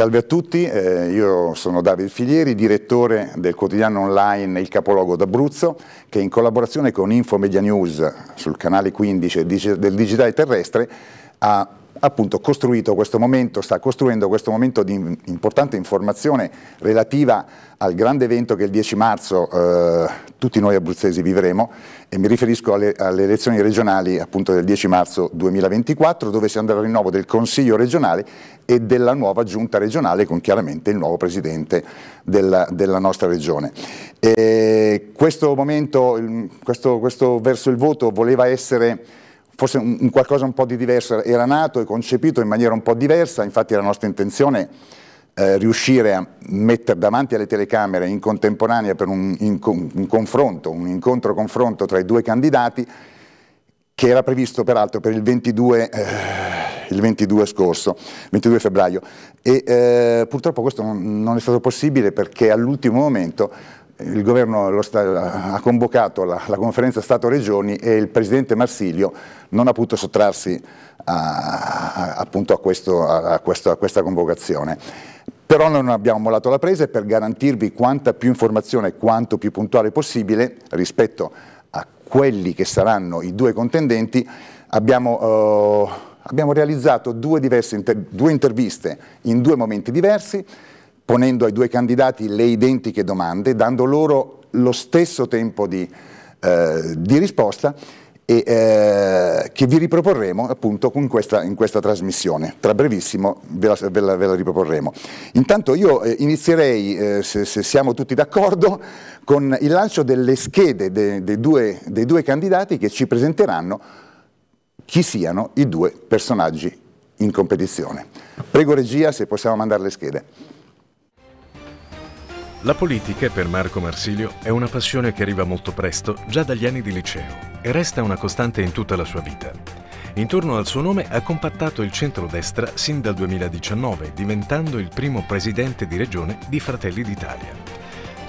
Salve a tutti, eh, io sono Davide Filieri, direttore del quotidiano online Il Capoluogo d'Abruzzo, che in collaborazione con Infomedia News sul canale 15 del Digitale Terrestre ha appunto costruito questo momento, sta costruendo questo momento di importante informazione relativa al grande evento che il 10 marzo eh, tutti noi abruzzesi vivremo e mi riferisco alle, alle elezioni regionali appunto del 10 marzo 2024 dove si andrà al rinnovo del Consiglio regionale e della nuova giunta regionale con chiaramente il nuovo presidente della, della nostra regione. E questo momento, questo, questo verso il voto voleva essere forse un, un qualcosa un po' di diverso, era nato e concepito in maniera un po' diversa, infatti la nostra intenzione eh, riuscire a mettere davanti alle telecamere in contemporanea per un, in, un confronto, un incontro-confronto tra i due candidati che era previsto peraltro per il 22 eh, il 22 scorso, 22 febbraio, e eh, purtroppo questo non, non è stato possibile perché all'ultimo momento il governo sta, ha convocato la, la conferenza Stato-Regioni e il presidente Marsilio non ha potuto sottrarsi a, a, a, questo, questo, a, questa convocazione. Però noi non abbiamo mollato la presa e per garantirvi quanta più informazione, quanto più puntuale possibile rispetto a quelli che saranno i due contendenti, abbiamo... Eh, Abbiamo realizzato due, inter due interviste in due momenti diversi, ponendo ai due candidati le identiche domande, dando loro lo stesso tempo di, eh, di risposta e, eh, che vi riproporremo appunto in questa, in questa trasmissione. Tra brevissimo ve la, ve la, ve la riproporremo. Intanto io eh, inizierei, eh, se, se, siamo tutti d'accordo, con il lancio delle schede de, de due, dei due candidati che ci presenteranno chi siano i due personaggi in competizione. Prego regia se possiamo mandare le schede. La politica per Marco Marsilio è una passione che arriva molto presto, già dagli anni di liceo, e resta una costante in tutta la sua vita. Intorno al suo nome ha compattato il centrodestra sin dal 2019, diventando il primo presidente di regione di Fratelli d'Italia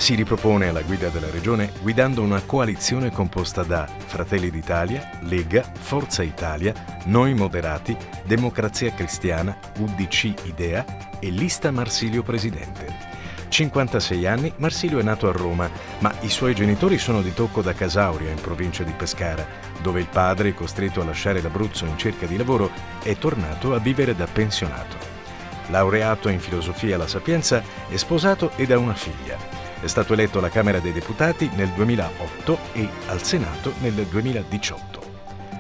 si ripropone alla guida della regione guidando una coalizione composta da Fratelli d'Italia, Lega, Forza Italia, Noi Moderati, Democrazia Cristiana, UDC Idea e Lista Marsilio Presidente. 56 anni, Marsilio è nato a Roma, ma i suoi genitori sono di Tocco da Casauria, in provincia di Pescara, dove il padre, costretto a lasciare l'Abruzzo in cerca di lavoro, è tornato a vivere da pensionato. Laureato in filosofia alla Sapienza, è sposato ed ha una figlia. È stato eletto alla Camera dei Deputati nel 2008 e al Senato nel 2018.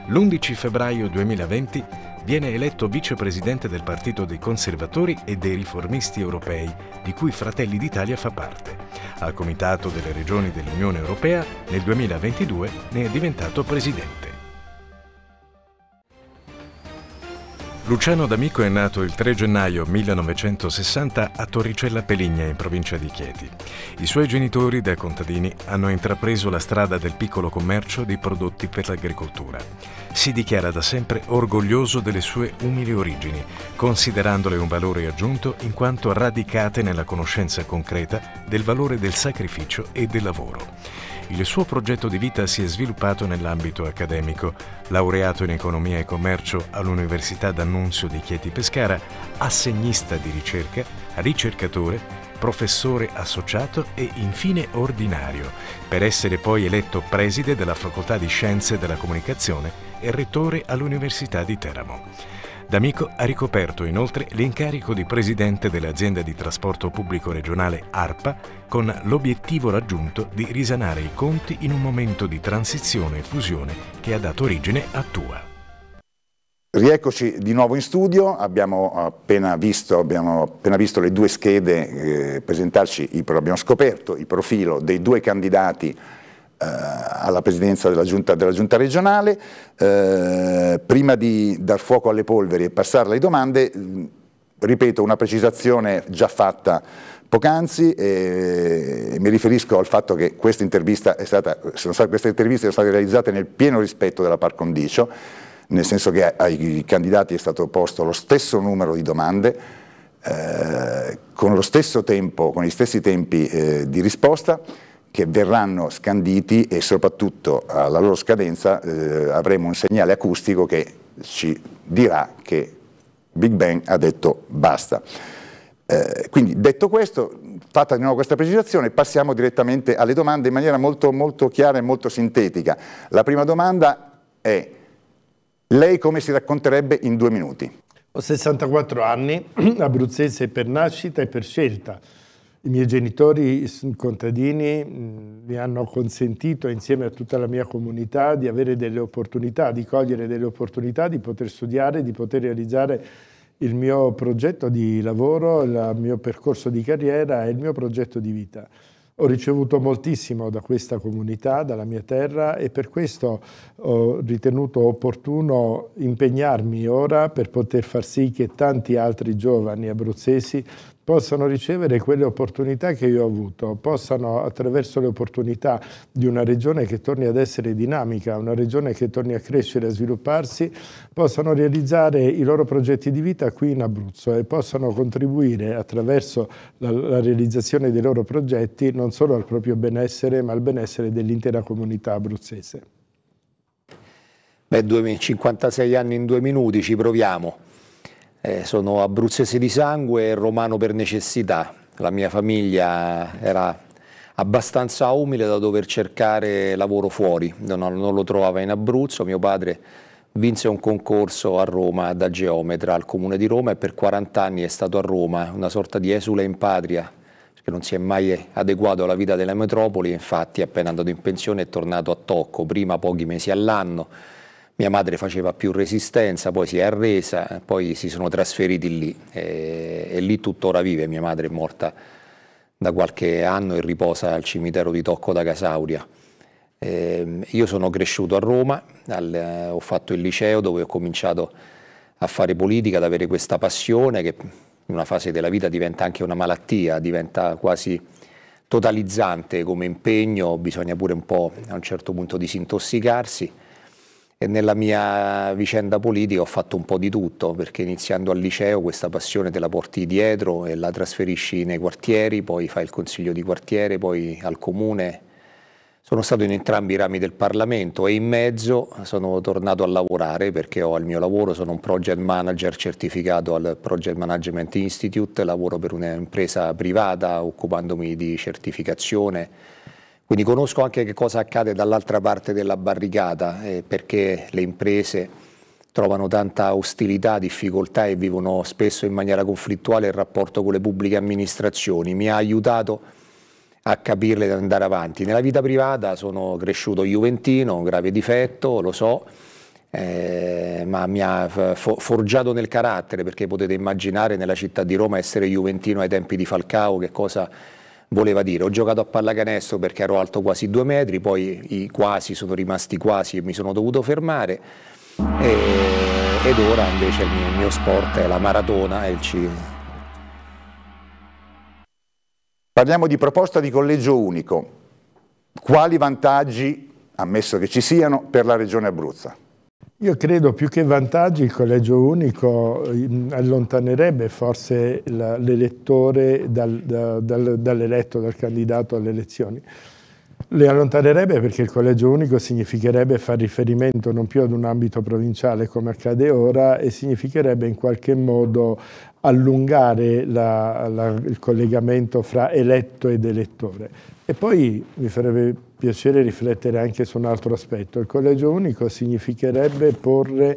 L'11 febbraio 2020 viene eletto vicepresidente del Partito dei Conservatori e dei Riformisti Europei, di cui Fratelli d'Italia fa parte. Al Comitato delle Regioni dell'Unione Europea nel 2022 ne è diventato presidente. Luciano D'Amico è nato il 3 gennaio 1960 a Torricella Peligna in provincia di Chieti. I suoi genitori, da contadini, hanno intrapreso la strada del piccolo commercio di prodotti per l'agricoltura. Si dichiara da sempre orgoglioso delle sue umili origini, considerandole un valore aggiunto in quanto radicate nella conoscenza concreta del valore del sacrificio e del lavoro il suo progetto di vita si è sviluppato nell'ambito accademico. Laureato in economia e commercio all'Università d'Annunzio di Chieti Pescara, assegnista di ricerca, ricercatore, professore associato e infine ordinario, per essere poi eletto preside della Facoltà di Scienze della Comunicazione e rettore all'Università di Teramo. D'Amico ha ricoperto inoltre l'incarico di presidente dell'azienda di trasporto pubblico regionale ARPA con l'obiettivo raggiunto di risanare i conti in un momento di transizione e fusione che ha dato origine a Tua. Rieccoci di nuovo in studio, abbiamo appena visto, abbiamo appena visto le due schede eh, presentarci, abbiamo scoperto il profilo dei due candidati eh, alla presidenza della giunta, della giunta regionale, eh, prima di dar fuoco alle polveri e passare alle domande, ripeto una precisazione già fatta poc'anzi e mi riferisco al fatto che queste interviste sono state realizzate nel pieno rispetto della par condicio, nel senso che ai candidati è stato posto lo stesso numero di domande, eh, con lo stesso tempo, con gli stessi tempi eh, di risposta che verranno scanditi e soprattutto alla loro scadenza eh, avremo un segnale acustico che ci dirà che Big Bang ha detto basta. Eh, quindi detto questo, fatta di nuovo questa precisazione, passiamo direttamente alle domande in maniera molto, molto chiara e molto sintetica. La prima domanda è, lei come si racconterebbe in due minuti? Ho 64 anni, abruzzese per nascita e per scelta. I miei genitori contadini mm, mi hanno consentito, insieme a tutta la mia comunità, di avere delle opportunità, di cogliere delle opportunità, di poter studiare, di poter realizzare il mio progetto di lavoro, il mio percorso di carriera e il mio progetto di vita. Ho ricevuto moltissimo da questa comunità, dalla mia terra e per questo ho ritenuto opportuno impegnarmi ora per poter far sì che tanti altri giovani abruzzesi possano ricevere quelle opportunità che io ho avuto, possano attraverso le opportunità di una regione che torni ad essere dinamica, una regione che torni a crescere, a svilupparsi, possano realizzare i loro progetti di vita qui in Abruzzo e possano contribuire attraverso la, la realizzazione dei loro progetti non solo al proprio benessere ma al benessere dell'intera comunità abruzzese. Beh, 56 anni in due minuti, ci proviamo. Eh, sono abruzzese di sangue e romano per necessità. La mia famiglia era abbastanza umile da dover cercare lavoro fuori, non, non lo trovava in Abruzzo, mio padre vinse un concorso a Roma da geometra al comune di Roma e per 40 anni è stato a Roma, una sorta di esule in patria che non si è mai adeguato alla vita della metropoli, infatti appena andato in pensione è tornato a Tocco, prima pochi mesi all'anno mia madre faceva più resistenza, poi si è arresa, poi si sono trasferiti lì e, e lì tuttora vive. Mia madre è morta da qualche anno e riposa al cimitero di Tocco da Casauria. Eh, io sono cresciuto a Roma, al, eh, ho fatto il liceo dove ho cominciato a fare politica, ad avere questa passione che in una fase della vita diventa anche una malattia, diventa quasi totalizzante come impegno, bisogna pure un po' a un certo punto disintossicarsi e nella mia vicenda politica ho fatto un po' di tutto, perché iniziando al liceo questa passione te la porti dietro e la trasferisci nei quartieri, poi fai il consiglio di quartiere, poi al comune. Sono stato in entrambi i rami del Parlamento e in mezzo sono tornato a lavorare perché ho il mio lavoro, sono un project manager certificato al Project Management Institute, lavoro per un'impresa privata occupandomi di certificazione quindi conosco anche che cosa accade dall'altra parte della barricata, eh, perché le imprese trovano tanta ostilità, difficoltà e vivono spesso in maniera conflittuale il rapporto con le pubbliche amministrazioni. Mi ha aiutato a capirle e ad andare avanti. Nella vita privata sono cresciuto juventino, un grave difetto, lo so, eh, ma mi ha forgiato nel carattere, perché potete immaginare nella città di Roma essere juventino ai tempi di Falcao che cosa voleva dire ho giocato a pallacanestro perché ero alto quasi due metri, poi i quasi sono rimasti quasi e mi sono dovuto fermare e, ed ora invece il mio, il mio, sport è la maratona e il ciclo. Parliamo di proposta di collegio unico. Quali vantaggi, ammesso che ci siano, per la Regione Abruzza? Io credo più che vantaggi il collegio unico mm, allontanerebbe forse l'elettore dal, dal, dall'eletto, dal candidato alle elezioni. Le allontanerebbe perché il collegio unico significherebbe far riferimento non più ad un ambito provinciale come accade ora e significherebbe in qualche modo allungare la, la, il collegamento fra eletto ed elettore. E poi mi farebbe piacere riflettere anche su un altro aspetto. Il collegio unico significherebbe porre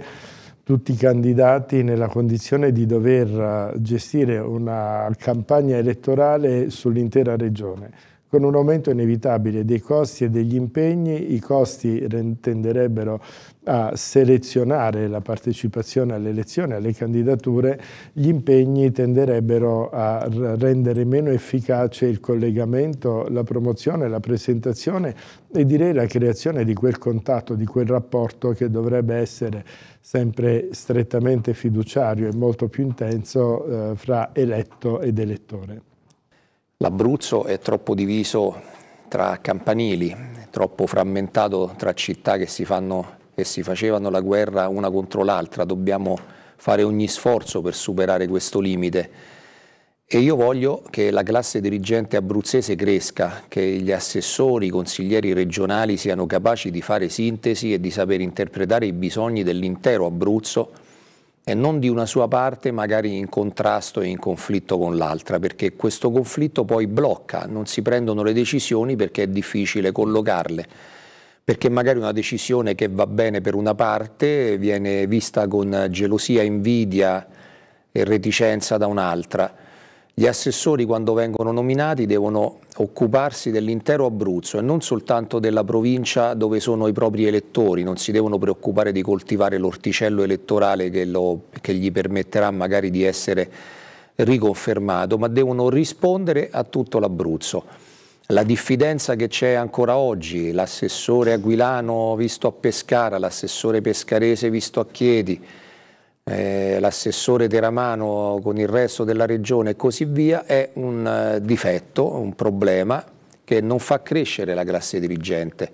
tutti i candidati nella condizione di dover gestire una campagna elettorale sull'intera regione, con un aumento inevitabile dei costi e degli impegni, i costi tenderebbero a selezionare la partecipazione alle elezioni, alle candidature, gli impegni tenderebbero a rendere meno efficace il collegamento, la promozione, la presentazione e direi la creazione di quel contatto, di quel rapporto che dovrebbe essere sempre strettamente fiduciario e molto più intenso eh, fra eletto ed elettore. L'Abruzzo è troppo diviso tra campanili, troppo frammentato tra città che si fanno e si facevano la guerra una contro l'altra, dobbiamo fare ogni sforzo per superare questo limite. E io voglio che la classe dirigente abruzzese cresca, che gli assessori, i consiglieri regionali siano capaci di fare sintesi e di saper interpretare i bisogni dell'intero Abruzzo e non di una sua parte magari in contrasto e in conflitto con l'altra, perché questo conflitto poi blocca, non si prendono le decisioni perché è difficile collocarle perché magari una decisione che va bene per una parte viene vista con gelosia, invidia e reticenza da un'altra. Gli assessori quando vengono nominati devono occuparsi dell'intero Abruzzo e non soltanto della provincia dove sono i propri elettori, non si devono preoccupare di coltivare l'orticello elettorale che, lo, che gli permetterà magari di essere riconfermato, ma devono rispondere a tutto l'Abruzzo la diffidenza che c'è ancora oggi, l'assessore Aguilano visto a Pescara, l'assessore Pescarese visto a Chiedi, eh, l'assessore Teramano con il resto della regione e così via, è un eh, difetto, un problema che non fa crescere la classe dirigente.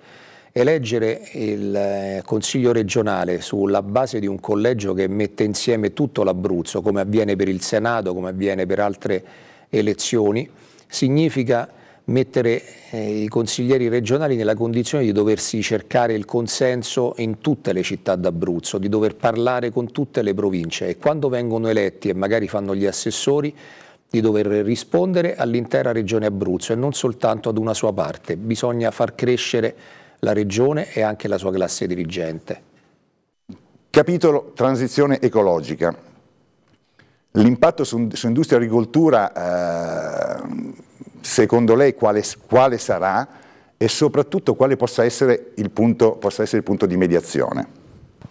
Eleggere il eh, Consiglio regionale sulla base di un collegio che mette insieme tutto l'Abruzzo, come avviene per il Senato, come avviene per altre elezioni, significa mettere eh, i consiglieri regionali nella condizione di doversi cercare il consenso in tutte le città d'Abruzzo, di dover parlare con tutte le province e quando vengono eletti e magari fanno gli assessori di dover rispondere all'intera regione Abruzzo e non soltanto ad una sua parte. Bisogna far crescere la regione e anche la sua classe dirigente. Capitolo transizione ecologica. L'impatto su, su, industria e agricoltura eh, secondo lei quale, quale sarà e soprattutto quale possa essere, punto, possa essere il punto di mediazione?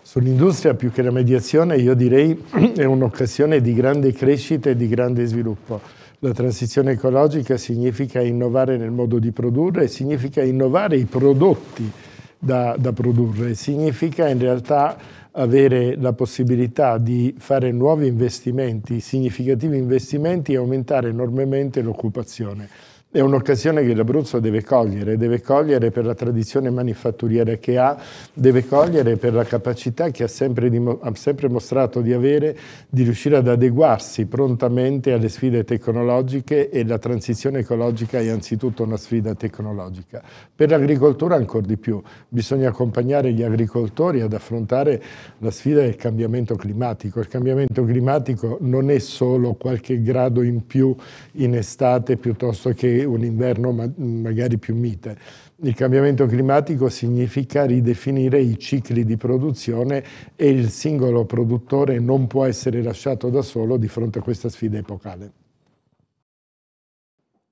Sull'industria più che la mediazione io direi è un'occasione di grande crescita e di grande sviluppo. La transizione ecologica significa innovare nel modo di produrre, significa innovare i prodotti da, da produrre, significa in realtà avere la possibilità di fare nuovi investimenti, significativi investimenti e aumentare enormemente l'occupazione è un'occasione che l'Abruzzo deve cogliere, deve cogliere per la tradizione manifatturiera che ha, deve cogliere per la capacità che ha sempre, ha sempre mostrato di avere di riuscire ad adeguarsi prontamente alle sfide tecnologiche e la transizione ecologica è anzitutto una sfida tecnologica. Per l'agricoltura ancora di più, bisogna accompagnare gli agricoltori ad affrontare la sfida del cambiamento climatico. Il cambiamento climatico non è solo qualche grado in più in estate piuttosto che un inverno ma magari più mite. Il cambiamento climatico significa ridefinire i cicli di produzione e il singolo produttore non può essere lasciato da solo di fronte a questa sfida epocale.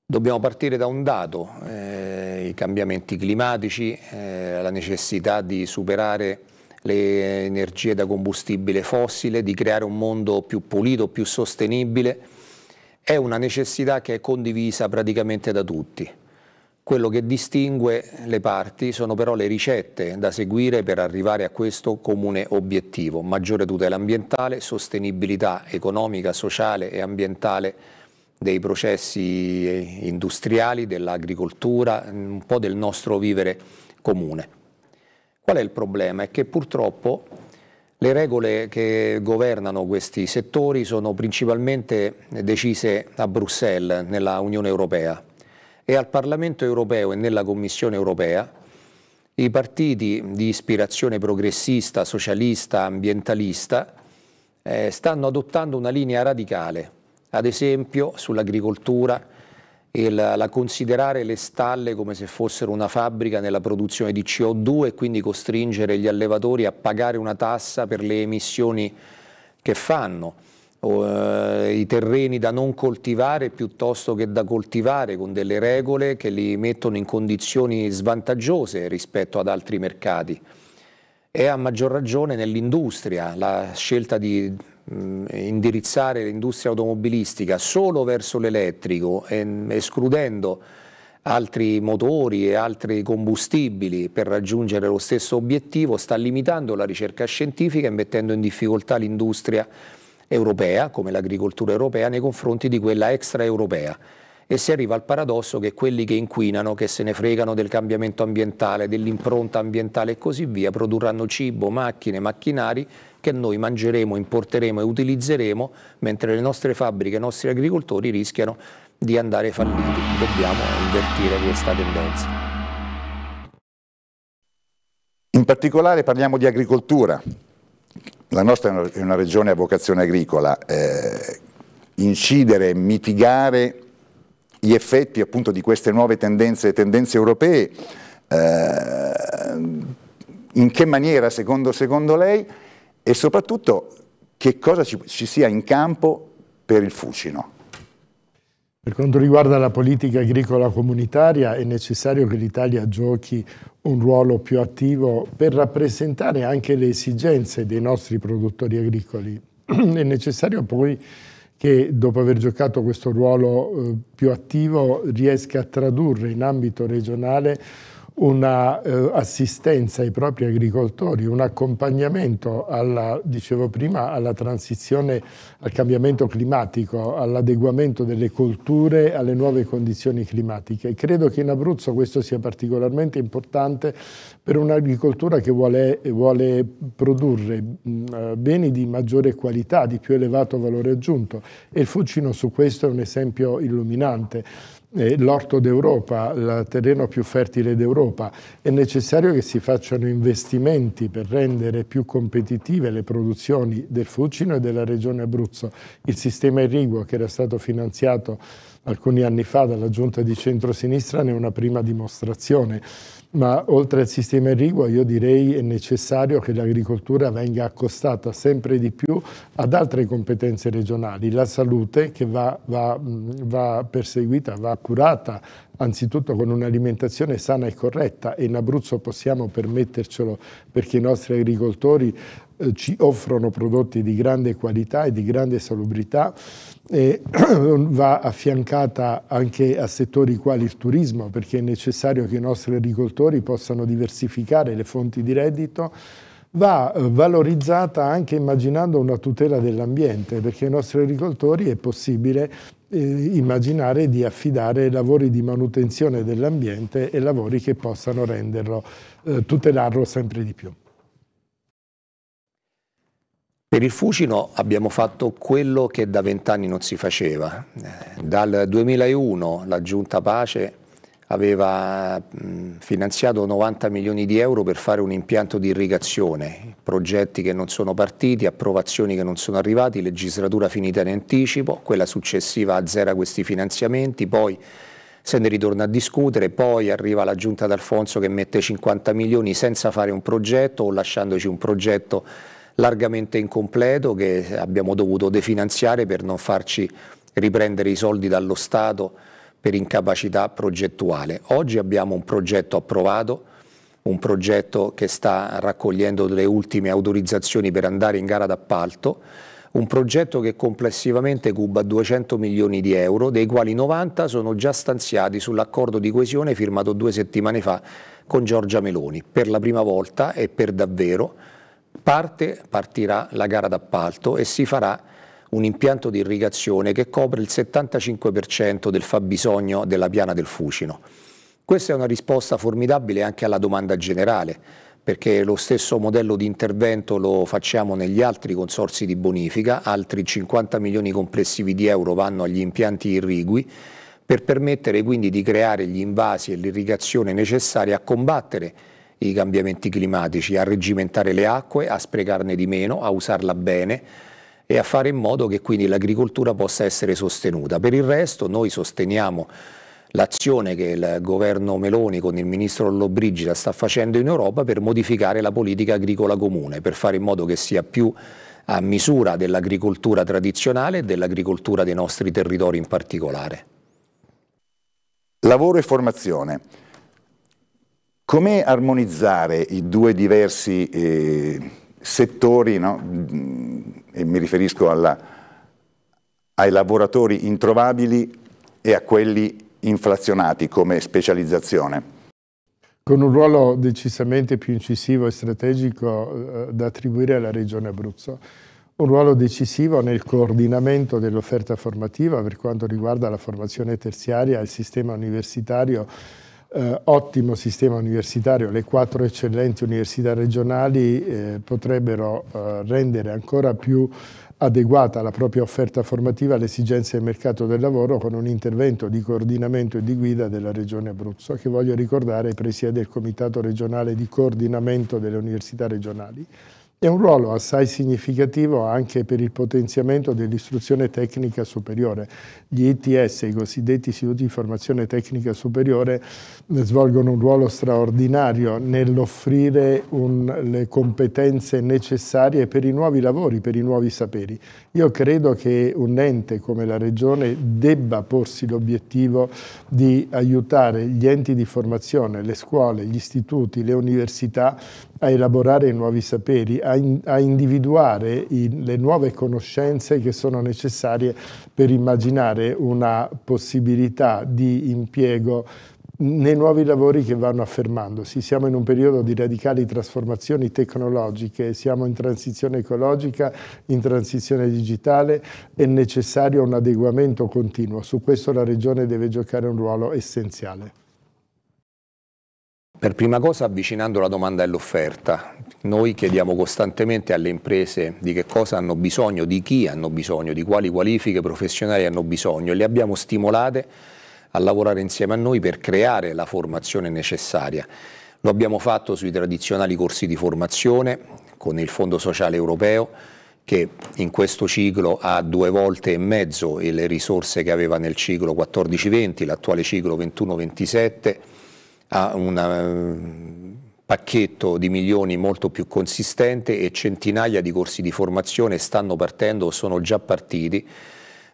Dobbiamo partire da un dato, eh, i cambiamenti climatici, eh, la necessità di superare le energie da combustibile fossile, di creare un mondo più pulito, più sostenibile è una necessità che è condivisa praticamente da tutti. Quello che distingue le parti sono però le ricette da seguire per arrivare a questo comune obiettivo, maggiore tutela ambientale, sostenibilità economica, sociale e ambientale dei processi eh, industriali, dell'agricoltura, mm, un po' del nostro vivere comune. Qual è il problema? È che purtroppo le regole che governano questi settori sono principalmente decise a Bruxelles, nella Unione Europea, e al Parlamento Europeo e nella Commissione Europea i partiti di ispirazione progressista, socialista, ambientalista eh, stanno adottando una linea radicale, ad esempio sull'agricoltura, e la, la, considerare le stalle come se fossero una fabbrica nella produzione di CO2 e quindi costringere gli allevatori a pagare una tassa per le emissioni che fanno. O, eh, I terreni da non coltivare piuttosto che da coltivare con delle regole che li mettono in condizioni svantaggiose rispetto ad altri mercati e a maggior ragione nell'industria, la scelta di indirizzare l'industria automobilistica solo verso l'elettrico, ehm, escludendo altri motori e altri combustibili per raggiungere lo stesso obiettivo, sta limitando la ricerca scientifica e mettendo in difficoltà l'industria europea, come l'agricoltura europea, nei confronti di quella extraeuropea e si arriva al paradosso che quelli che inquinano, che se ne fregano del cambiamento ambientale, dell'impronta ambientale e così via, produrranno cibo, macchine, macchinari che noi mangeremo, importeremo e utilizzeremo, mentre le nostre fabbriche, i nostri agricoltori rischiano di andare falliti. Dobbiamo invertire questa tendenza. In particolare parliamo di agricoltura. La nostra è una regione a vocazione agricola. Eh, incidere, mitigare gli effetti appunto di queste nuove tendenze, tendenze europee, eh, in che maniera secondo, secondo, lei e soprattutto che cosa ci, ci sia in campo per il Fucino. Per quanto riguarda la politica agricola comunitaria è necessario che l'Italia giochi un ruolo più attivo per rappresentare anche le esigenze dei nostri produttori agricoli. è necessario poi che dopo aver giocato questo ruolo eh, più attivo riesca a tradurre in ambito regionale un'assistenza eh, ai propri agricoltori, un accompagnamento alla, dicevo prima, alla transizione, al cambiamento climatico, all'adeguamento delle colture alle nuove condizioni climatiche. credo che in Abruzzo questo sia particolarmente importante per un'agricoltura che vuole, vuole produrre mh, eh, beni di maggiore qualità, di più elevato valore aggiunto e il Fucino su questo è un esempio illuminante l'orto d'Europa, il terreno più fertile d'Europa. È necessario che si facciano investimenti per rendere più competitive le produzioni del Fucino e della regione Abruzzo. Il sistema irriguo che era stato finanziato alcuni anni fa dalla giunta di centrosinistra ne è una prima dimostrazione. Ma oltre al sistema irriguo io direi è necessario che l'agricoltura venga accostata sempre di più ad altre competenze regionali, la salute che va, va, va perseguita, va curata anzitutto con un'alimentazione sana e corretta e in Abruzzo possiamo permettercelo perché i nostri agricoltori eh, ci offrono prodotti di grande qualità e di grande salubrità e va affiancata anche a settori quali il turismo perché è necessario che i nostri agricoltori possano diversificare le fonti di reddito va eh, valorizzata anche immaginando una tutela dell'ambiente perché ai nostri agricoltori è possibile eh, immaginare di affidare lavori di manutenzione dell'ambiente e lavori che possano renderlo, eh, tutelarlo sempre di più. Per il Fucino abbiamo fatto quello che da vent'anni non si faceva. Dal 2001 la Giunta Pace aveva finanziato 90 milioni di euro per fare un impianto di irrigazione, progetti che non sono partiti, approvazioni che non sono arrivati, legislatura finita in anticipo, quella successiva azzera questi finanziamenti, poi se ne ritorna a discutere, poi arriva la giunta d'Alfonso che mette 50 milioni senza fare un progetto o lasciandoci un progetto largamente incompleto che abbiamo dovuto definanziare per non farci riprendere i soldi dallo Stato per incapacità progettuale. Oggi abbiamo un progetto approvato, un progetto che sta raccogliendo le ultime autorizzazioni per andare in gara d'appalto, un progetto che complessivamente cuba 200 milioni di euro, dei quali 90 sono già stanziati sull'accordo di coesione firmato due settimane fa con Giorgia Meloni, per la prima volta e per davvero parte, partirà la gara d'appalto e si farà un impianto di irrigazione che copre il 75% del fabbisogno della piana del Fucino. Questa è una risposta formidabile anche alla domanda generale, perché lo stesso modello di intervento lo facciamo negli altri consorsi di bonifica, altri 50 milioni complessivi di euro vanno agli impianti irrigui per permettere quindi di creare gli invasi e l'irrigazione necessaria a combattere i cambiamenti climatici, a reggimentare le acque, a sprecarne di meno, a usarla bene e a fare in modo che quindi l'agricoltura possa essere sostenuta. Per il resto noi sosteniamo l'azione che il governo Meloni con il ministro Lollobrigida sta facendo in Europa per modificare la politica agricola comune, per fare in modo che sia più a misura dell'agricoltura tradizionale e dell'agricoltura dei nostri territori in particolare. Lavoro e formazione. Come armonizzare i due diversi eh, settori, no? Mm, e mi riferisco alla, ai lavoratori introvabili e a quelli inflazionati come specializzazione? Con un ruolo decisamente più incisivo e strategico eh, da attribuire alla Regione Abruzzo un ruolo decisivo nel coordinamento dell'offerta formativa per quanto riguarda la formazione terziaria e il sistema universitario eh, ottimo sistema universitario, le quattro eccellenti università regionali eh, potrebbero eh, rendere ancora più adeguata la propria offerta formativa alle esigenze del mercato del lavoro con un intervento di coordinamento e di guida della Regione Abruzzo, che voglio ricordare presiede il Comitato regionale di coordinamento delle università regionali. È un ruolo assai significativo anche per il potenziamento dell'istruzione tecnica superiore. Gli ITS, i cosiddetti istituti di formazione tecnica superiore, svolgono un ruolo straordinario nell'offrire le competenze necessarie per i nuovi lavori, per i nuovi saperi. Io credo che un ente come la Regione debba porsi l'obiettivo di aiutare gli enti di formazione, le scuole, gli istituti, le università a elaborare i nuovi saperi, a, in, a individuare i, le nuove conoscenze che sono necessarie per immaginare dare una possibilità di impiego nei nuovi lavori che vanno affermandosi. Siamo in un periodo di radicali trasformazioni tecnologiche, siamo in transizione ecologica, in transizione digitale, è necessario un adeguamento continuo. Su questo la Regione deve giocare un ruolo essenziale. Per prima cosa avvicinando la domanda e l'offerta. Noi chiediamo costantemente alle imprese di che cosa hanno bisogno, di chi hanno bisogno, di quali qualifiche professionali hanno bisogno e le abbiamo stimolate a lavorare insieme a noi per creare la formazione necessaria. Lo abbiamo fatto sui tradizionali corsi di formazione con il Fondo Sociale Europeo che in questo ciclo ha due volte e mezzo le risorse che aveva nel ciclo 14-20, l'attuale ciclo 21-27 ha un eh, pacchetto di milioni molto più consistente e centinaia di corsi di formazione stanno partendo o sono già partiti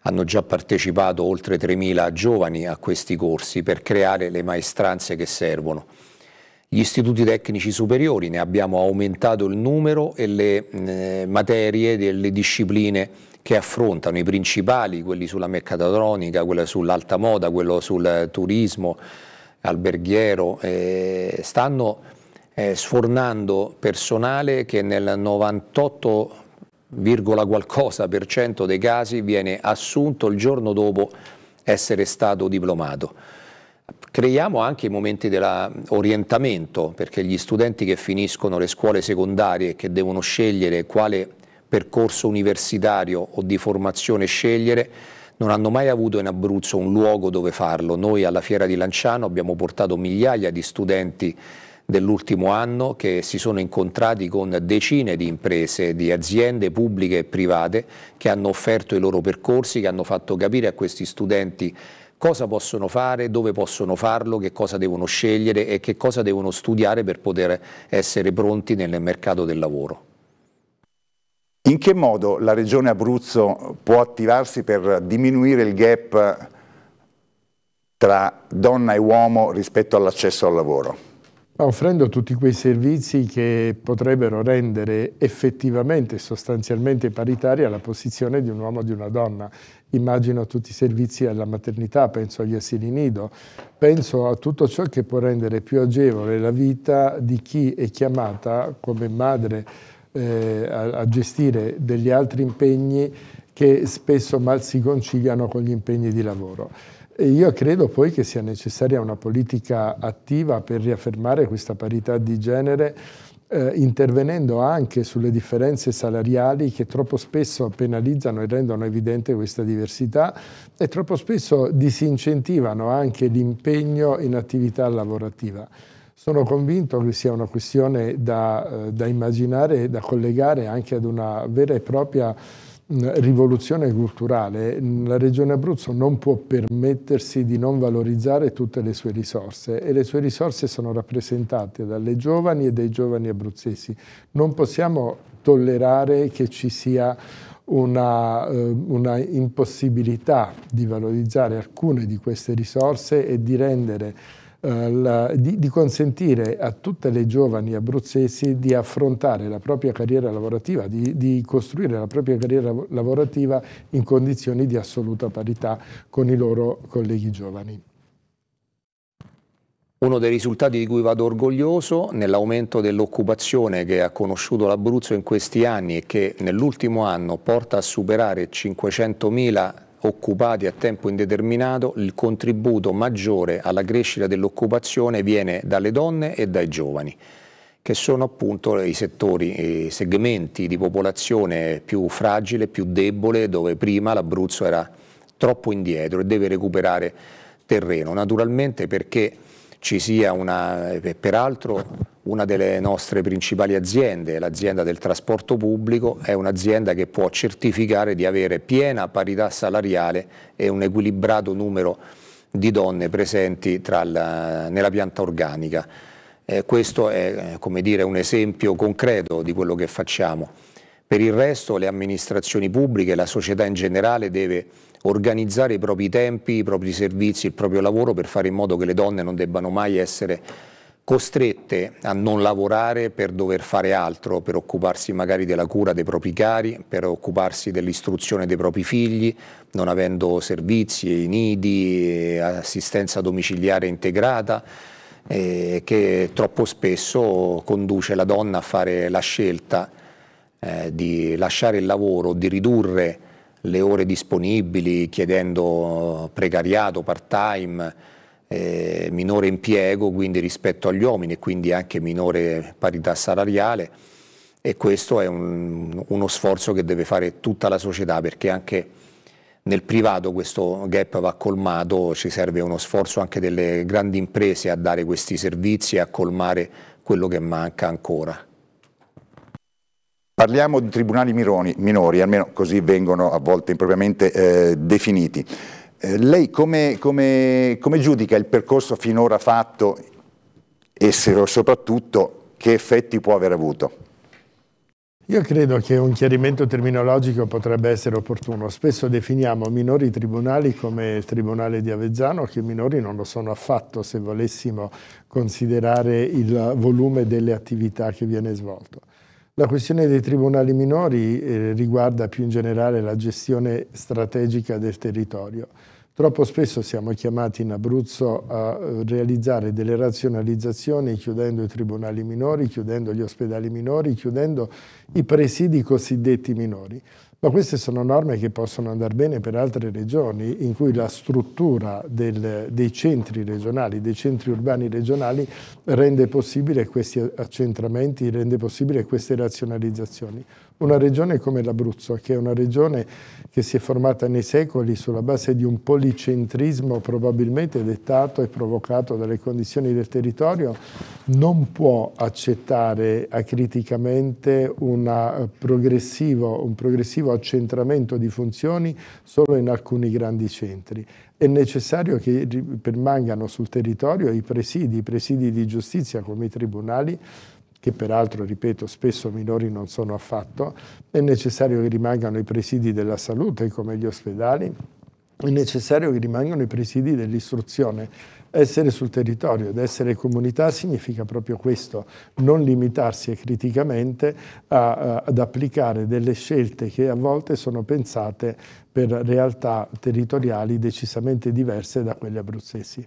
hanno già partecipato oltre 3.000 giovani a questi corsi per creare le maestranze che servono. Gli istituti tecnici superiori ne abbiamo aumentato il numero e le eh, materie delle discipline che affrontano, i principali, quelli sulla meccatronica, quella sull'alta moda, quello sul turismo, alberghiero, eh, stanno eh, sfornando personale che nel 98, qualcosa per cento dei casi viene assunto il giorno dopo essere stato diplomato. Creiamo anche i momenti dell'orientamento perché gli studenti che finiscono le scuole secondarie e che devono scegliere quale percorso universitario o di formazione scegliere, non hanno mai avuto in Abruzzo un luogo dove farlo. Noi alla Fiera di Lanciano abbiamo portato migliaia di studenti dell'ultimo anno che si sono incontrati con decine di imprese, di aziende pubbliche e private che hanno offerto i loro percorsi, che hanno fatto capire a questi studenti cosa possono fare, dove possono farlo, che cosa devono scegliere e che cosa devono studiare per poter essere pronti nel mercato del lavoro. In che modo la Regione Abruzzo può attivarsi per diminuire il gap tra donna e uomo rispetto all'accesso al lavoro? Offrendo tutti quei servizi che potrebbero rendere effettivamente e sostanzialmente paritaria la posizione di un uomo e di una donna. Immagino tutti i servizi alla maternità, penso agli asili nido, penso a tutto ciò che può rendere più agevole la vita di chi è chiamata come madre eh, a, a gestire degli altri impegni che spesso mal si conciliano con gli impegni di lavoro. E io credo poi che sia necessaria una politica attiva per riaffermare questa parità di genere eh, intervenendo anche sulle differenze salariali che troppo spesso penalizzano e rendono evidente questa diversità e troppo spesso disincentivano anche l'impegno in attività lavorativa. Sono convinto che sia una questione da, eh, da immaginare e da collegare anche ad una vera e propria rivoluzione culturale, la Regione Abruzzo non può permettersi di non valorizzare tutte le sue risorse e le sue risorse sono rappresentate dalle giovani e dai giovani abruzzesi. Non possiamo tollerare che ci sia una, eh, una impossibilità di valorizzare alcune di queste risorse e di rendere eh, la, di, di, consentire a tutte le giovani abruzzesi di affrontare la propria carriera lavorativa, di, di costruire la propria carriera lavorativa in condizioni di assoluta parità con i loro colleghi giovani. Uno dei risultati di cui vado orgoglioso nell'aumento dell'occupazione che ha conosciuto l'Abruzzo in questi anni e che nell'ultimo anno porta a superare 500.000 occupati a tempo indeterminato il contributo maggiore alla crescita dell'occupazione viene dalle donne e dai giovani che sono appunto i settori, i segmenti di popolazione più fragile, più debole, dove prima l'Abruzzo era troppo indietro e deve recuperare terreno. Naturalmente perché ci sia una, peraltro una delle nostre principali aziende, l'azienda del trasporto pubblico, è un'azienda che può certificare di avere piena parità salariale e un equilibrato numero di donne presenti la, nella pianta organica. Eh, questo è eh, come dire, un esempio concreto di quello che facciamo. Per il resto le amministrazioni pubbliche, la società in generale deve organizzare i propri tempi, i propri servizi, il proprio lavoro per fare in modo che le donne non debbano mai essere costrette a non lavorare per dover fare altro, per occuparsi magari della cura dei propri cari, per occuparsi dell'istruzione dei propri figli, non avendo servizi, nidi, assistenza domiciliare integrata, eh, che troppo spesso conduce la donna a fare la scelta eh, di lasciare il lavoro, di ridurre le ore disponibili, chiedendo eh, precariato, part-time, eh, minore impiego quindi rispetto agli uomini e quindi anche minore parità salariale e questo è un, uno sforzo che deve fare tutta la società perché anche nel privato questo gap va colmato, ci serve uno sforzo anche delle grandi imprese a dare questi servizi e a colmare quello che manca ancora. Parliamo di tribunali mironi, minori, almeno così vengono a volte impropriamente eh, definiti. Eh, lei come, come, come giudica il percorso finora fatto e soprattutto che effetti può aver avuto? Io credo che un chiarimento terminologico potrebbe essere opportuno. Spesso definiamo minori tribunali come il tribunale di Avezzano, che minori non lo sono affatto se volessimo considerare il volume delle attività che viene svolto. La questione dei tribunali minori eh, riguarda più in generale la gestione strategica del territorio. Troppo spesso siamo chiamati in Abruzzo a eh, realizzare delle razionalizzazioni chiudendo i tribunali minori, chiudendo gli ospedali minori, chiudendo i presidi cosiddetti minori. Ma queste sono norme che possono andare bene per altre regioni in cui la struttura del, dei centri regionali, dei centri urbani regionali rende possibile questi accentramenti, rende possibile queste razionalizzazioni. Una regione come l'Abruzzo, che è una regione che si è formata nei secoli sulla base di un policentrismo probabilmente dettato e provocato dalle condizioni del territorio, non può accettare acriticamente eh, progressivo, un progressivo accentramento di funzioni solo in alcuni grandi centri. È necessario che permangano sul territorio i presidi, i presidi di giustizia come i tribunali, che peraltro, ripeto, spesso minori non sono affatto, è necessario che rimangano i presidi della salute come gli ospedali, è necessario che rimangano i presidi dell'istruzione. Essere sul territorio ed essere comunità significa proprio questo, non limitarsi criticamente a, a, ad applicare delle scelte che a volte sono pensate per realtà territoriali decisamente diverse da quelle abruzzesi.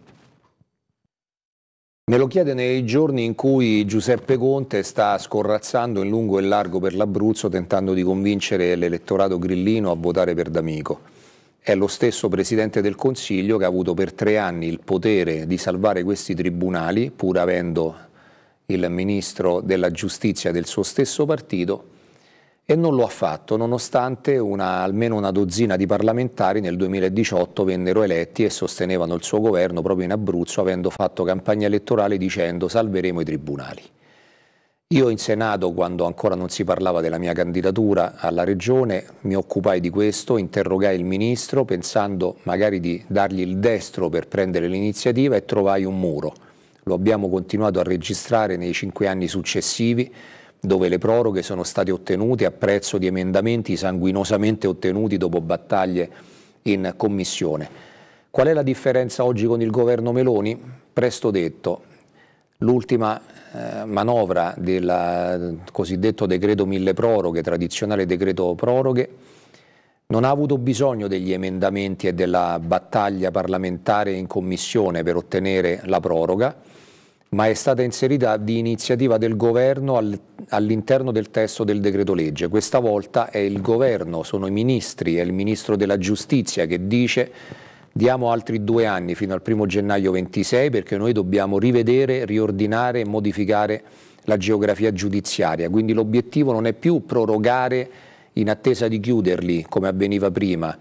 Me lo chiede nei giorni in cui Giuseppe Conte sta scorrazzando in lungo e largo per l'Abruzzo tentando di convincere l'elettorato grillino a votare per D'Amico. È lo stesso Presidente del Consiglio che ha avuto per tre anni il potere di salvare questi tribunali, pur avendo il Ministro della Giustizia del suo stesso partito, e non lo ha fatto, nonostante una, almeno una dozzina di parlamentari nel 2018 vennero eletti e sostenevano il suo governo proprio in Abruzzo, avendo fatto campagna elettorale dicendo salveremo i tribunali. Io in Senato, quando ancora non si parlava della mia candidatura alla Regione, mi occupai di questo, interrogai il Ministro pensando magari di dargli il destro per prendere l'iniziativa e trovai un muro. Lo abbiamo continuato a registrare nei cinque anni successivi dove le proroghe sono state ottenute a prezzo di emendamenti sanguinosamente ottenuti dopo battaglie in commissione. Qual è la differenza oggi con il governo Meloni? Presto detto, l'ultima eh, manovra del eh, cosiddetto decreto mille proroghe, tradizionale decreto proroghe, non ha avuto bisogno degli emendamenti e della battaglia parlamentare in commissione per ottenere la proroga, ma è stata inserita di iniziativa del governo all'interno del testo del decreto legge. Questa volta è il governo, sono i ministri, è il ministro della giustizia che dice diamo altri due anni fino al 1 gennaio 26 perché noi dobbiamo rivedere, riordinare e modificare la geografia giudiziaria. Quindi l'obiettivo non è più prorogare in attesa di chiuderli come avveniva prima,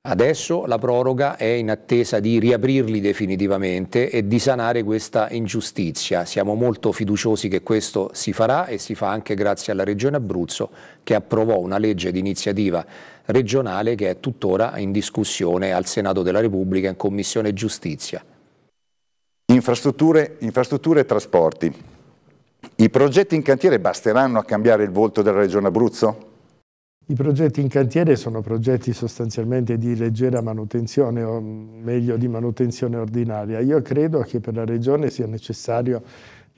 Adesso la proroga è in attesa di riaprirli definitivamente e di sanare questa ingiustizia. Siamo molto fiduciosi che questo si farà e si fa anche grazie alla Regione Abruzzo che approvò una legge di iniziativa regionale che è tuttora in discussione al Senato della Repubblica in Commissione Giustizia. Infrastrutture, infrastrutture e trasporti. I progetti in cantiere basteranno a cambiare il volto della Regione Abruzzo? I progetti in cantiere sono progetti sostanzialmente di leggera manutenzione o meglio di manutenzione ordinaria. Io credo che per la Regione sia necessario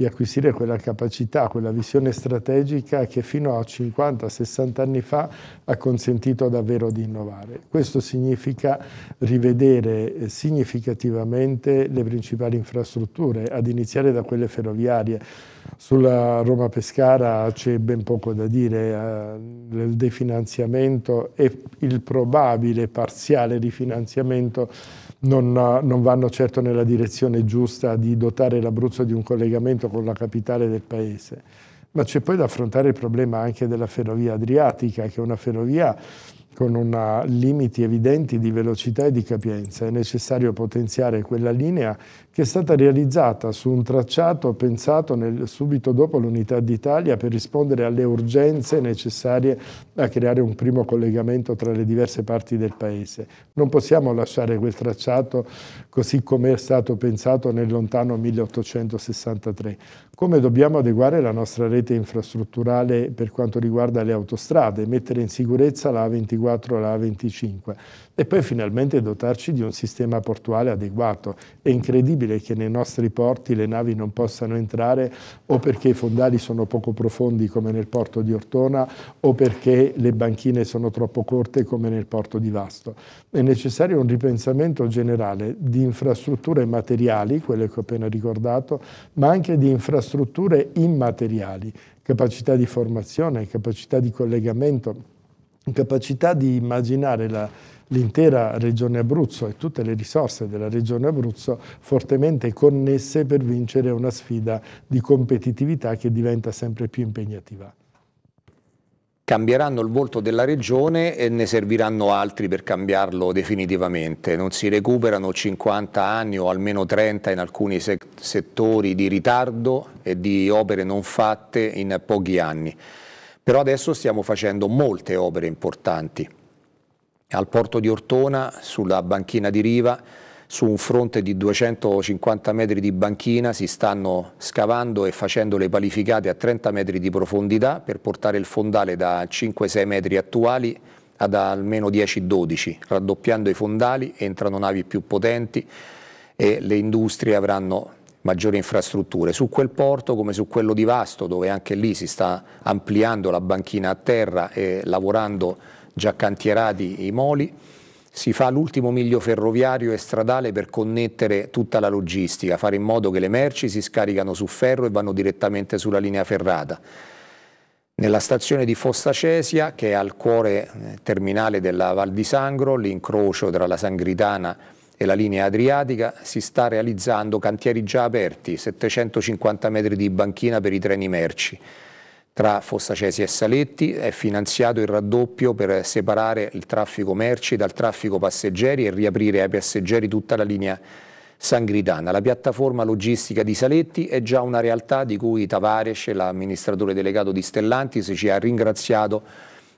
di acquisire quella capacità, quella visione strategica che fino a 50-60 anni fa ha consentito davvero di innovare. Questo significa rivedere eh, significativamente le principali infrastrutture, ad iniziare da quelle ferroviarie. Sulla Roma-Pescara c'è ben poco da dire, il eh, definanziamento e il probabile parziale rifinanziamento non, eh, non vanno certo nella direzione giusta di dotare l'Abruzzo di un collegamento con la capitale del paese. Ma c'è poi da affrontare il problema anche della ferrovia adriatica, che è una ferrovia con una, limiti evidenti di velocità e di capienza. È necessario potenziare quella linea che è stata realizzata su un tracciato pensato nel, subito dopo l'Unità d'Italia per rispondere alle urgenze necessarie a creare un primo collegamento tra le diverse parti del Paese. Non possiamo lasciare quel tracciato così come è stato pensato nel lontano 1863. Come dobbiamo adeguare la nostra rete infrastrutturale per quanto riguarda le autostrade, mettere in sicurezza la A24 e la A25 e poi finalmente dotarci di un sistema portuale adeguato. È incredibile che nei nostri porti le navi non possano entrare o perché i fondali sono poco profondi come nel porto di Ortona o perché le banchine sono troppo corte come nel porto di Vasto. È necessario un ripensamento generale di infrastrutture materiali, quelle che ho appena ricordato, ma anche di infrastrutture immateriali, capacità di formazione, capacità di collegamento, capacità di immaginare la l'intera regione Abruzzo e tutte le risorse della regione Abruzzo fortemente connesse per vincere una sfida di competitività che diventa sempre più impegnativa cambieranno il volto della regione e ne serviranno altri per cambiarlo definitivamente. Non si recuperano 50 anni o almeno 30 in alcuni se settori di ritardo e di opere non fatte in pochi anni. Però adesso stiamo facendo molte opere importanti al porto di Ortona, sulla banchina di riva, su un fronte di 250 metri di banchina si stanno scavando e facendo le palificate a 30 metri di profondità per portare il fondale da 5-6 metri attuali ad almeno 10-12. Raddoppiando i fondali entrano navi più potenti e le industrie avranno maggiori infrastrutture. Su quel porto come su quello di Vasto dove anche lì si sta ampliando la banchina a terra e lavorando già cantierati i Moli, si fa l'ultimo miglio ferroviario e stradale per connettere tutta la logistica, fare in modo che le merci si scaricano su ferro e vanno direttamente sulla linea ferrata. Nella stazione di Fossa Cesia, che è al cuore eh, terminale della Val di Sangro, l'incrocio tra la Sangritana e la linea adriatica, si sta realizzando cantieri già aperti, 750 metri di banchina per i treni merci tra Fossacesi e Saletti, è finanziato il raddoppio per separare il traffico merci dal traffico passeggeri e riaprire ai passeggeri tutta la linea sangritana. La piattaforma logistica di Saletti è già una realtà di cui Tavares, l'amministratore delegato di Stellantis, ci ha ringraziato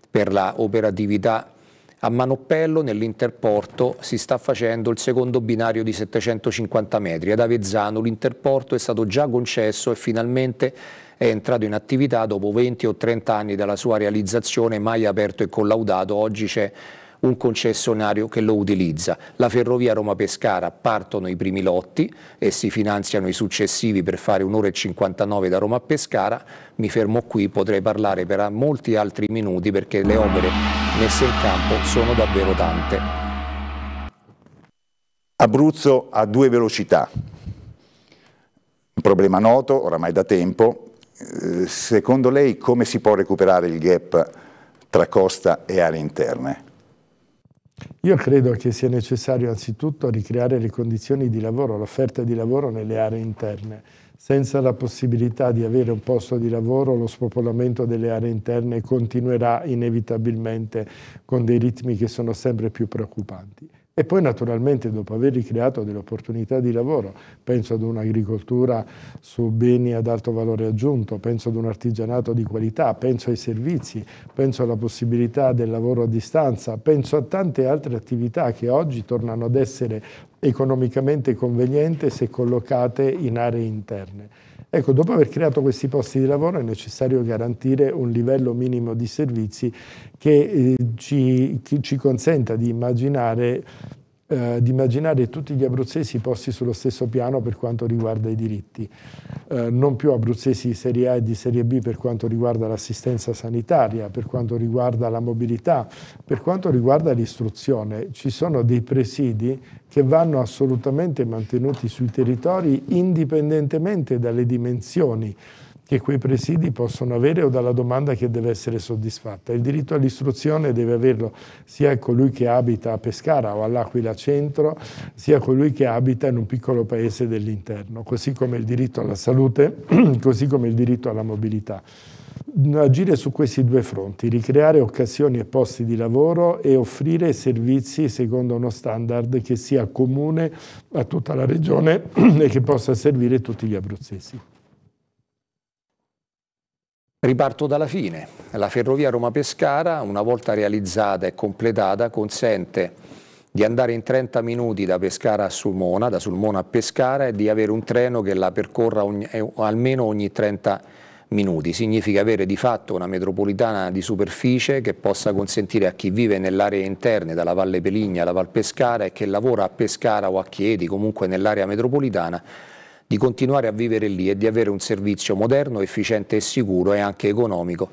per la operatività a Manoppello nell'interporto si sta facendo il secondo binario di 750 metri. Ad Avezzano l'interporto è stato già concesso e finalmente è entrato in attività dopo 20 o 30 anni dalla sua realizzazione, mai aperto e collaudato. Oggi c'è un concessionario che lo utilizza. La ferrovia Roma-Pescara partono i primi lotti e si finanziano i successivi per fare un'ora e 59 da Roma a Pescara. Mi fermo qui, potrei parlare per molti altri minuti perché le opere messe in campo sono davvero tante. Abruzzo a due velocità, un problema noto oramai da tempo, eh, secondo lei come si può recuperare il gap tra costa e aree interne? Io credo che sia necessario anzitutto ricreare le condizioni di lavoro, l'offerta di lavoro nelle aree interne. Senza la possibilità di avere un posto di lavoro lo spopolamento delle aree interne continuerà inevitabilmente con dei ritmi che sono sempre più preoccupanti. E poi naturalmente dopo aver ricreato delle opportunità di lavoro, penso ad un'agricoltura su beni ad alto valore aggiunto, penso ad un artigianato di qualità, penso ai servizi, penso alla possibilità del lavoro a distanza, penso a tante altre attività che oggi tornano ad essere economicamente conveniente se collocate in aree interne. Ecco, dopo aver creato questi posti di lavoro è necessario garantire un livello minimo di servizi che, eh, ci, che ci consenta di immaginare eh, di immaginare tutti gli abruzzesi posti sullo stesso piano per quanto riguarda i diritti, eh, non più abruzzesi di serie A e di serie B per quanto riguarda l'assistenza sanitaria, per quanto riguarda la mobilità, per quanto riguarda l'istruzione. Ci sono dei presidi che vanno assolutamente mantenuti sui territori indipendentemente dalle dimensioni che quei presidi possono avere o dalla domanda che deve essere soddisfatta. Il diritto all'istruzione deve averlo sia colui che abita a Pescara o all'Aquila Centro, sia colui che abita in un piccolo paese dell'interno, così come il diritto alla salute, così come il diritto alla mobilità agire su questi due fronti, ricreare occasioni e posti di lavoro e offrire servizi secondo uno standard che sia comune a tutta la regione e che possa servire tutti gli abruzzesi. Riparto dalla fine. La ferrovia Roma-Pescara, una volta realizzata e completata, consente di andare in 30 minuti da Pescara a Sulmona, da Sulmona a Pescara e di avere un treno che la percorra ogni, eh, almeno ogni 30 minuti. Significa avere di fatto una metropolitana di superficie che possa consentire a chi vive nell'area interna, dalla Valle Peligna alla Val Pescara e che lavora a Pescara o a Chieti, comunque nell'area metropolitana, di continuare a vivere lì e di avere un servizio moderno, efficiente e sicuro e anche economico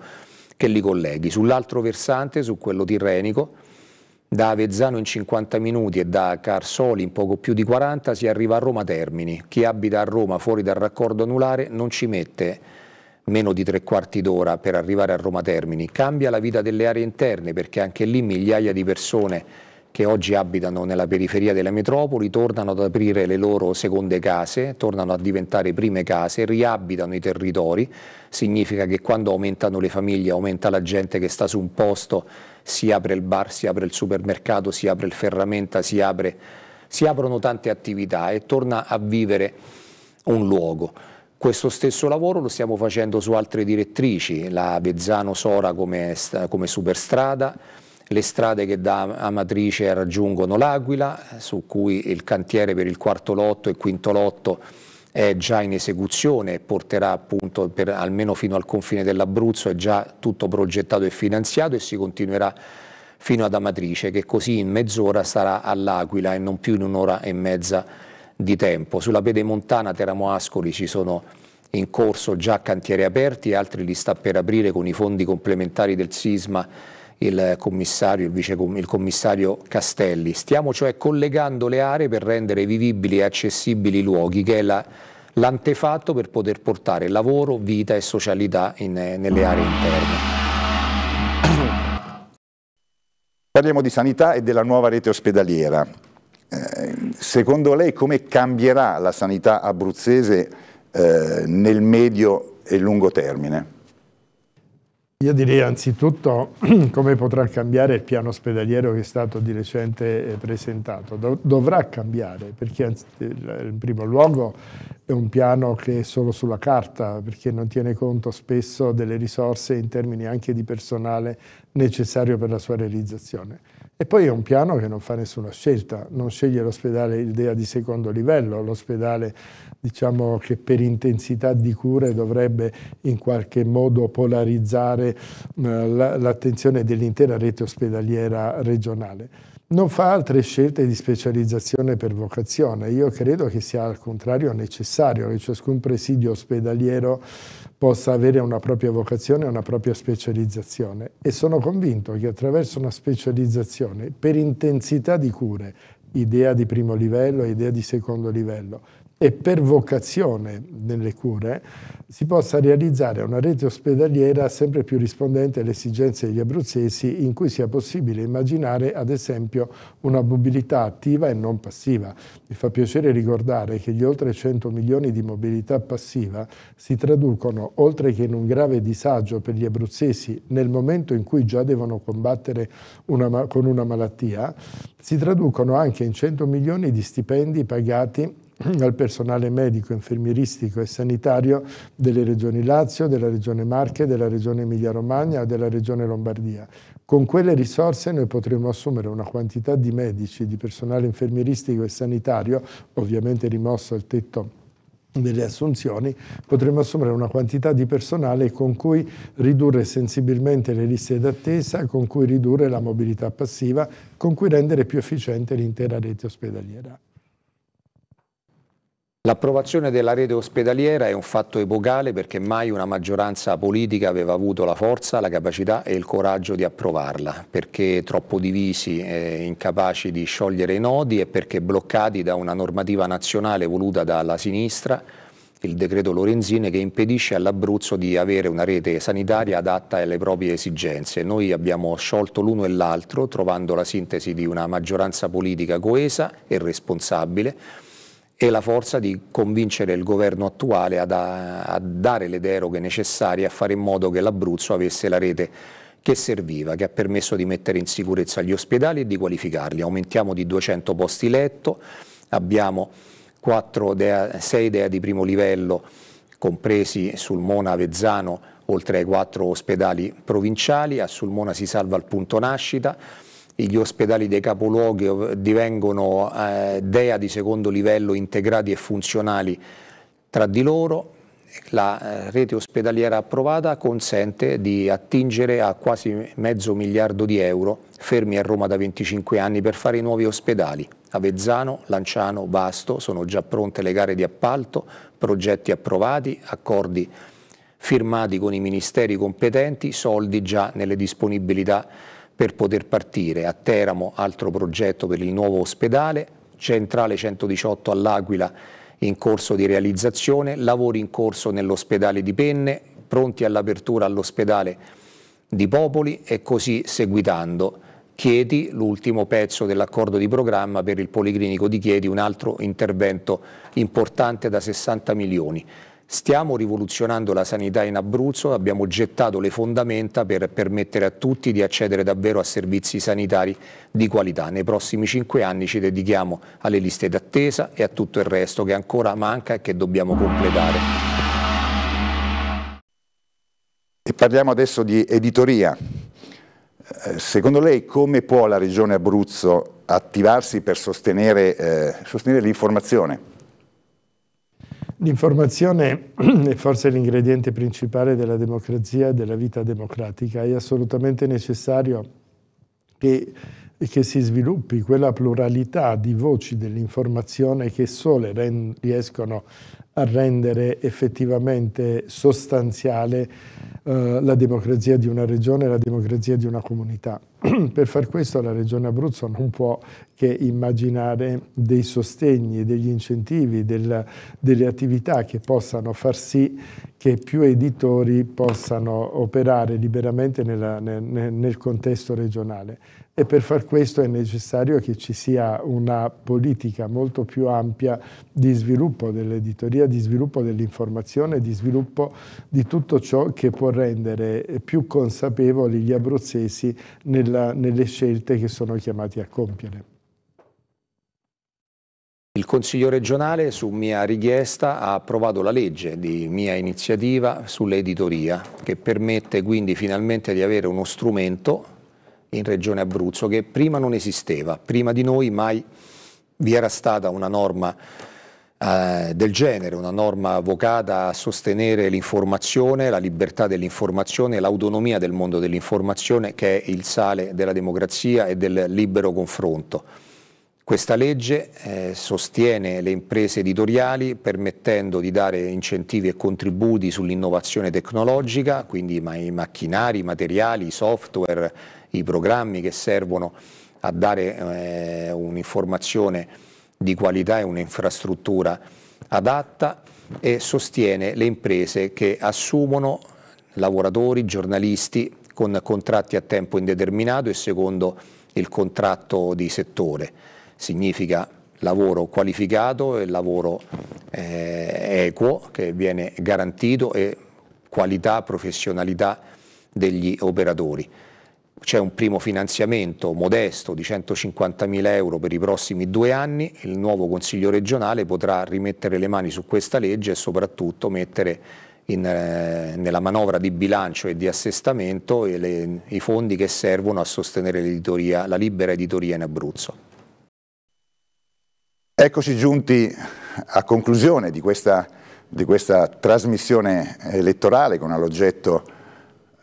che li colleghi. Sull'altro versante, su quello tirrenico, da Avezzano in 50 minuti e da Carsoli in poco più di 40 si arriva a Roma Termini. Chi abita a Roma fuori dal raccordo anulare non ci mette meno di tre quarti d'ora per arrivare a Roma Termini. Cambia la vita delle aree interne perché anche lì migliaia di persone che oggi abitano nella periferia delle metropoli, tornano ad aprire le loro seconde case, tornano a diventare prime case, riabitano i territori, significa che quando aumentano le famiglie, aumenta la gente che sta su un posto, si apre il bar, si apre il supermercato, si apre il ferramenta, si, apre, si aprono tante attività e torna a vivere un luogo. Questo stesso lavoro lo stiamo facendo su altre direttrici, la Vezzano Sora come, come superstrada, le strade che da Amatrice raggiungono l'Aquila, su cui il cantiere per il quarto lotto e quinto lotto è già in esecuzione e porterà appunto per, almeno fino al confine dell'Abruzzo, è già tutto progettato e finanziato e si continuerà fino ad Amatrice, che così in mezz'ora sarà all'Aquila e non più in un'ora e mezza di tempo. Sulla pedemontana Teramo Ascoli ci sono in corso già cantieri aperti altri li sta per aprire con i fondi complementari del sisma il commissario, il, vice, il commissario Castelli. Stiamo cioè collegando le aree per rendere vivibili e accessibili i luoghi, che è la, l'antefatto per poter portare lavoro, vita e socialità in, nelle aree interne. Parliamo di sanità e della nuova rete ospedaliera. Eh, secondo lei come cambierà la sanità abruzzese eh, nel medio e lungo termine? Io direi anzitutto come potrà cambiare il piano ospedaliero che è stato di recente eh, presentato. Dovrà cambiare perché in primo luogo è un piano che è solo sulla carta perché non tiene conto spesso delle risorse in termini anche di personale necessario per la sua realizzazione. E poi è un piano che non fa nessuna scelta, non sceglie l'ospedale Idea di secondo livello, l'ospedale diciamo, che per intensità di cure dovrebbe in qualche modo polarizzare eh, l'attenzione dell'intera rete ospedaliera regionale. Non fa altre scelte di specializzazione per vocazione. Io credo che sia al contrario necessario che ciascun presidio ospedaliero possa avere una propria vocazione, una propria specializzazione e sono convinto che attraverso una specializzazione per intensità di cure, idea di primo livello, idea di secondo livello, e per vocazione delle cure si possa realizzare una rete ospedaliera sempre più rispondente alle esigenze degli abruzzesi in cui sia possibile immaginare ad esempio una mobilità attiva e non passiva. Mi fa piacere ricordare che gli oltre 100 milioni di mobilità passiva si traducono oltre che in un grave disagio per gli abruzzesi nel momento in cui già devono combattere una, con una malattia, si traducono anche in 100 milioni di stipendi pagati al personale medico, infermieristico e sanitario delle regioni Lazio, della regione Marche, della regione Emilia-Romagna e della regione Lombardia. Con quelle risorse noi potremo assumere una quantità di medici, di personale infermieristico e sanitario, ovviamente rimosso il tetto delle assunzioni, potremo assumere una quantità di personale con cui ridurre sensibilmente le liste d'attesa, con cui ridurre la mobilità passiva, con cui rendere più efficiente l'intera rete ospedaliera. L'approvazione della rete ospedaliera è un fatto epocale perché mai una maggioranza politica aveva avuto la forza, la capacità e il coraggio di approvarla, perché troppo divisi e incapaci di sciogliere i nodi e perché bloccati da una normativa nazionale voluta dalla sinistra, il decreto Lorenzine che impedisce all'Abruzzo di avere una rete sanitaria adatta alle proprie esigenze. Noi abbiamo sciolto l'uno e l'altro trovando la sintesi di una maggioranza politica coesa e responsabile e la forza di convincere il governo attuale ad a, dare le deroghe necessarie a fare in modo che l'Abruzzo avesse la rete che serviva, che ha permesso di mettere in sicurezza gli ospedali e di qualificarli. Aumentiamo di 200 posti letto, abbiamo 6 DEA di primo livello compresi Sulmona, Avezzano, oltre ai 4 ospedali provinciali, a Sulmona si salva il punto nascita, gli ospedali dei capoluoghi divengono eh, DEA di secondo livello integrati e funzionali tra di loro, la eh, rete ospedaliera approvata consente di attingere a quasi mezzo miliardo di euro fermi a Roma da 25 anni per fare i nuovi ospedali. Avezzano, Lanciano, Vasto sono già pronte le gare di appalto, progetti approvati, accordi firmati con i ministeri competenti, soldi già nelle disponibilità per poter partire. A Teramo altro progetto per il nuovo ospedale, centrale 118 all'Aquila in corso di realizzazione, lavori in corso nell'ospedale di Penne, pronti all'apertura all'ospedale di Popoli e così seguitando. Chieti, l'ultimo pezzo dell'accordo di programma per il Policlinico di Chieti, un altro intervento importante da 60 milioni. Stiamo rivoluzionando la sanità in Abruzzo, abbiamo gettato le fondamenta per permettere a tutti di accedere davvero a servizi sanitari di qualità. Nei prossimi cinque anni ci dedichiamo alle liste d'attesa e a tutto il resto che ancora manca e che dobbiamo completare. E parliamo adesso di editoria. Eh, secondo lei come può la Regione Abruzzo attivarsi per sostenere, eh, sostenere l'informazione? L'informazione è forse l'ingrediente principale della democrazia e della vita democratica. È assolutamente necessario che, che si sviluppi quella pluralità di voci dell'informazione che sole riescono a rendere effettivamente sostanziale eh, la democrazia di una regione e la democrazia di una comunità. per far questo la regione Abruzzo non può che immaginare dei sostegni, degli incentivi, del, delle attività che possano far sì che più editori possano operare liberamente nella, nel, nel contesto regionale e per far questo è necessario che ci sia una politica molto più ampia di sviluppo dell'editoria, di sviluppo dell'informazione, di sviluppo di tutto ciò che può rendere più consapevoli gli abruzzesi nella, nelle scelte che sono chiamati a compiere. Il Consiglio regionale su mia richiesta ha approvato la legge di mia iniziativa sull'editoria che permette quindi finalmente di avere uno strumento in Regione Abruzzo, che prima non esisteva, prima di noi mai vi era stata una norma eh, del genere, una norma vocata a sostenere l'informazione, la libertà dell'informazione, l'autonomia del mondo dell'informazione che è il sale della democrazia e del libero confronto. Questa legge eh, sostiene le imprese editoriali permettendo di dare incentivi e contributi sull'innovazione tecnologica, quindi i macchinari, i materiali, i software, i programmi che servono a dare eh, un'informazione di qualità e un'infrastruttura adatta e sostiene le imprese che assumono lavoratori, giornalisti con contratti a tempo indeterminato e secondo il contratto di settore. Significa lavoro qualificato e lavoro eh, equo che viene garantito e qualità, professionalità degli operatori c'è un primo finanziamento modesto di 150.000 euro per i prossimi due anni, il nuovo Consiglio regionale potrà rimettere le mani su questa legge e soprattutto mettere in, eh, nella manovra di bilancio e di assestamento e le, i fondi che servono a sostenere la libera editoria in Abruzzo. Eccoci giunti a conclusione di questa, di questa trasmissione elettorale con all'oggetto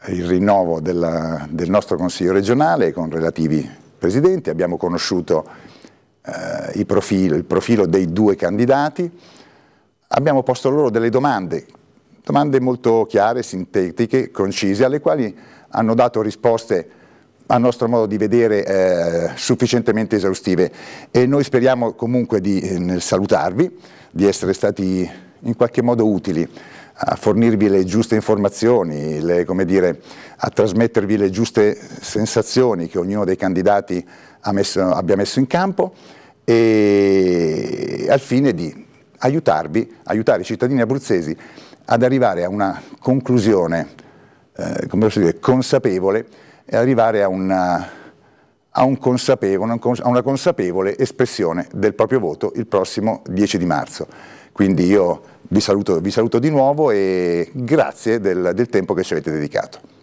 il rinnovo della, del nostro Consiglio regionale con relativi presidenti, abbiamo conosciuto eh, profilo, il profilo dei due candidati, abbiamo posto loro delle domande, domande molto chiare, sintetiche, concise, alle quali hanno dato risposte a nostro modo di vedere eh, sufficientemente esaustive e noi speriamo comunque di, eh, nel salutarvi di essere stati in qualche modo utili a fornirvi le giuste informazioni, le, dire, a trasmettervi le giuste sensazioni che ognuno dei candidati messo, abbia messo in campo e al fine di aiutarvi, aiutare i cittadini abruzzesi ad arrivare a una conclusione eh, dire, consapevole e arrivare a una, a, un a una consapevole espressione del proprio voto il prossimo 10 di marzo. Quindi io vi saluto, vi saluto di nuovo e grazie del, del tempo che ci avete dedicato.